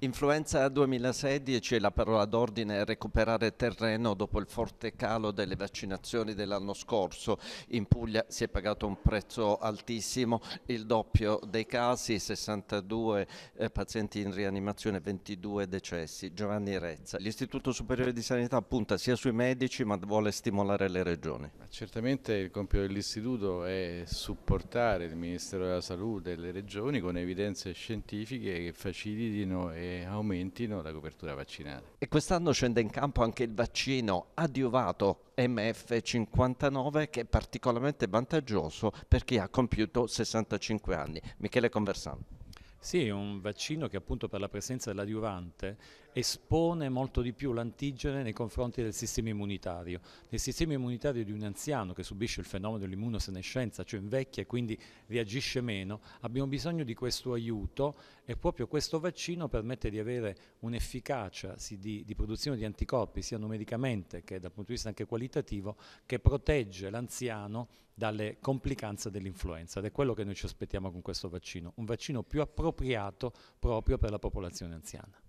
Influenza 2016 la parola d'ordine è recuperare terreno dopo il forte calo delle vaccinazioni dell'anno scorso. In Puglia si è pagato un prezzo altissimo, il doppio dei casi, 62 eh, pazienti in rianimazione, 22 decessi. Giovanni Rezza, l'Istituto Superiore di Sanità punta sia sui medici ma vuole stimolare le regioni. Ma certamente il compito dell'Istituto è supportare il Ministero della Salute e le regioni con evidenze scientifiche che facilitino e aumentino la copertura vaccinale. E quest'anno scende in campo anche il vaccino adiovato MF59 che è particolarmente vantaggioso per chi ha compiuto 65 anni. Michele Conversano. Sì, è un vaccino che appunto per la presenza dell'adiuvante espone molto di più l'antigene nei confronti del sistema immunitario. Nel sistema immunitario di un anziano che subisce il fenomeno dell'immunosenescenza, cioè invecchia e quindi reagisce meno, abbiamo bisogno di questo aiuto e proprio questo vaccino permette di avere un'efficacia di, di, produzione di anticorpi sia numericamente che dal punto di vista anche qualitativo che protegge l'anziano dalle complicanze dell'influenza ed è quello che noi ci aspettiamo con questo vaccino, un vaccino più appropriato appropriato proprio per la popolazione anziana.